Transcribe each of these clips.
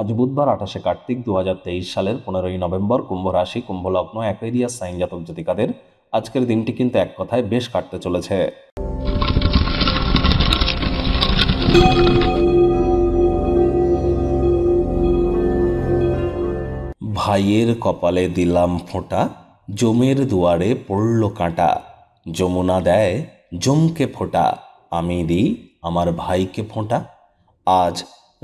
আজ বুধবার আঠাশে কার্তিক দু সালের পনেরোই নভেম্বর কুম্ভ রাশি কুম্ভলগ্ন লগ্ন সাইন জাতক জাতিকাদের আজকের দিনটি কিন্তু এক কথায় বেশ কাটতে চলেছে ভাইয়ের কপালে দিলাম ফোঁটা জমের দুয়ারে পড়ল কাঁটা যমুনা দেয় জমকে ফোঁটা আমি দিই আমার ভাইকে ফোঁটা আজ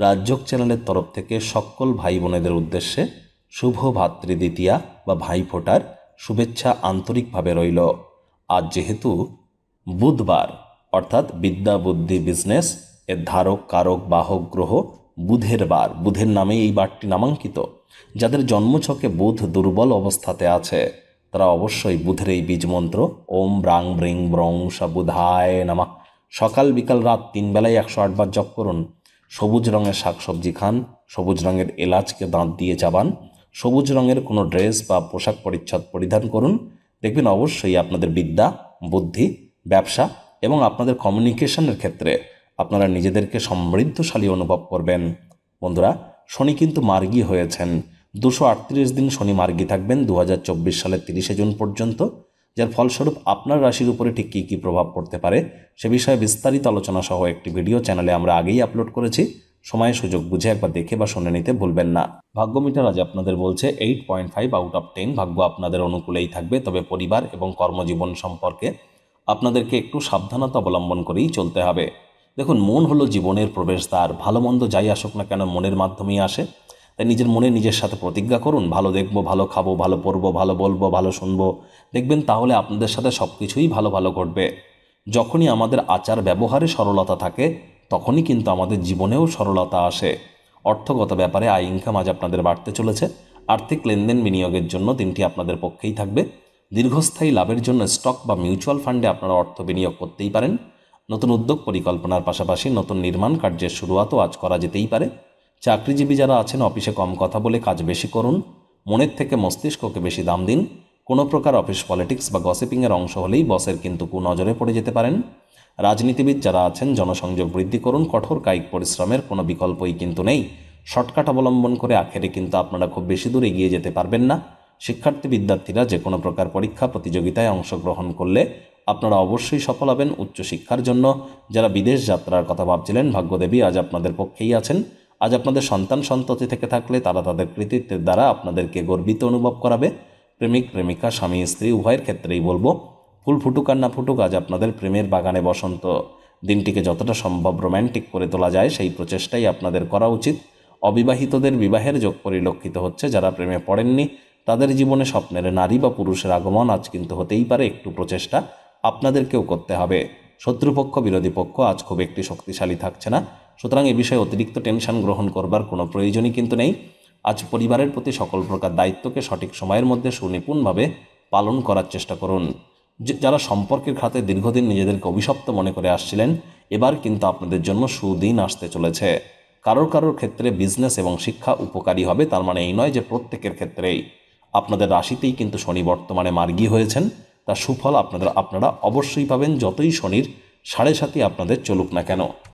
রাজযোগ চ্যানেলের তরফ থেকে সকল ভাই বোনেদের উদ্দেশ্যে শুভ ভাতৃদ্বিতীয়া বা ভাইফোঁটার শুভেচ্ছা আন্তরিকভাবে রইল আজ যেহেতু বুধবার অর্থাৎ বিদ্যা বুদ্ধি বিজনেস এর ধারক কারক বাহক গ্রহ বুধের বার বুধের নামে এই বারটি নামাঙ্কিত যাদের জন্মছকে বুধ দুর্বল অবস্থাতে আছে তারা অবশ্যই বুধের এই বীজ মন্ত্র ওম ব্রাং ব্রিং ব্রং বুধায় নামা সকাল বিকাল রাত তিন বেলায় একশো আটবার জপ করুন সবুজ রঙের শাকসবজি খান সবুজ রঙের এলাচকে দাঁত দিয়ে চাবান সবুজ রঙের কোনো ড্রেস বা পোশাক পরিচ্ছদ পরিধান করুন দেখবেন অবশ্যই আপনাদের বিদ্যা বুদ্ধি ব্যবসা এবং আপনাদের কমিউনিকেশনের ক্ষেত্রে আপনারা নিজেদেরকে সমৃদ্ধশালী অনুভব করবেন বন্ধুরা শনি কিন্তু মার্গী হয়েছেন দুশো দিন শনি মার্গী থাকবেন দু সালের তিরিশে জুন পর্যন্ত যার ফলস্বরূপ আপনার রাশির উপরে ঠিক কী কী প্রভাব পড়তে পারে সে বিষয়ে বিস্তারিত আলোচনা সহ একটি ভিডিও চ্যানেলে আমরা আগেই আপলোড করেছি সময় সুযোগ বুঝে একবার দেখে বা শুনে নিতে ভুলবেন না ভাগ্যমিটার আজ আপনাদের বলছে eight point five out of ten ভাগ্য আপনাদের অনুকূলেই থাকবে তবে পরিবার এবং কর্মজীবন সম্পর্কে আপনাদেরকে একটু সাবধানতা অবলম্বন করেই চলতে হবে দেখুন মন হলো জীবনের প্রবেশদ্বার ভালো মন্দ যাই আসুক না কেন মনের মাধ্যমেই আসে তাই নিজের মনে নিজের সাথে প্রতিজ্ঞা করুন ভালো দেখব ভালো খাবো ভালো পরব ভালো বলবো ভালো শুনবো দেখবেন তাহলে আপনাদের সাথে সব কিছুই ভালো ভালো ঘটবে যখনই আমাদের আচার ব্যবহারে সরলতা থাকে তখনই কিন্তু আমাদের জীবনেও সরলতা আসে অর্থগত ব্যাপারে আয় ইনকাম আজ আপনাদের বাড়তে চলেছে আর্থিক লেনদেন বিনিয়োগের জন্য দিনটি আপনাদের পক্ষেই থাকবে দীর্ঘস্থায়ী লাভের জন্য স্টক বা মিউচুয়াল ফান্ডে আপনারা অর্থ বিনিয়োগ করতেই পারেন নতুন উদ্যোগ পরিকল্পনার পাশাপাশি নতুন নির্মাণ কার্যের শুরুয়াতও আজ করা যেতেই পারে চাকরিজীবী যারা আছেন অফিসে কম কথা বলে কাজ বেশি করুন মনের থেকে মস্তিষ্ককে বেশি দাম দিন কোনো প্রকার অফিস পলিটিক্স বা গসিপিংয়ের অংশ হলেই বসের কিন্তু কুনজরে পড়ে যেতে পারেন রাজনীতিবিদ যারা আছেন জনসংযোগ বৃদ্ধি করুন কঠোর কায়িক পরিশ্রমের কোনো বিকল্পই কিন্তু নেই শর্টকাট অবলম্বন করে আখেরে কিন্তু আপনারা খুব বেশি দূর এগিয়ে যেতে পারবেন না শিক্ষার্থী বিদ্যার্থীরা যে কোনো প্রকার পরীক্ষা প্রতিযোগিতায় অংশগ্রহণ করলে আপনারা অবশ্যই সফল হবেন উচ্চশিক্ষার জন্য যারা বিদেশ যাত্রার কথা ভাবছিলেন ভাগ্যদেবী আজ আপনাদের পক্ষেই আছেন আজ আপনাদের সন্তান সন্ততি থেকে থাকলে তারা তাদের কৃতিত্বের দ্বারা আপনাদেরকে গর্বিত অনুভব করাবে প্রেমিক প্রেমিকা স্বামী স্ত্রী উভয়ের ক্ষেত্রেই বলবো ফুল ফুটুক আর না ফুটুক আজ আপনাদের প্রেমের বাগানে বসন্ত দিনটিকে যতটা সম্ভব রোম্যান্টিক করে তোলা যায় সেই প্রচেষ্টাই আপনাদের করা উচিত অবিবাহিতদের বিবাহের যোগ পরিলক্ষিত হচ্ছে যারা প্রেমে পড়েননি তাদের জীবনে স্বপ্নের নারী বা পুরুষের আগমন আজ কিন্তু হতেই পারে একটু প্রচেষ্টা আপনাদেরকেও করতে হবে শত্রুপক্ষ বিরোধী পক্ষ আজ খুব একটি শক্তিশালী থাকছে না সুতরাং এ বিষয়ে অতিরিক্ত টেনশন গ্রহণ করবার কোনো প্রয়োজনই কিন্তু নেই আজ পরিবারের প্রতি সকল প্রকার দায়িত্বকে সঠিক সময়ের মধ্যে সুনিপুণভাবে পালন করার চেষ্টা করুন যারা সম্পর্কের খাতে দীর্ঘদিন নিজেদেরকে অভিশপ্ত মনে করে আসছিলেন এবার কিন্তু আপনাদের জন্য সুদিন আসতে চলেছে কারোর কারোর ক্ষেত্রে বিজনেস এবং শিক্ষা উপকারী হবে তার মানে এই নয় যে প্রত্যেকের ক্ষেত্রেই আপনাদের রাশিতেই কিন্তু শনি বর্তমানে মার্গী হয়েছেন তার সুফল আপনাদের আপনারা অবশ্যই পাবেন যতই শনির সাড়ে সাথে আপনাদের চলুক না কেন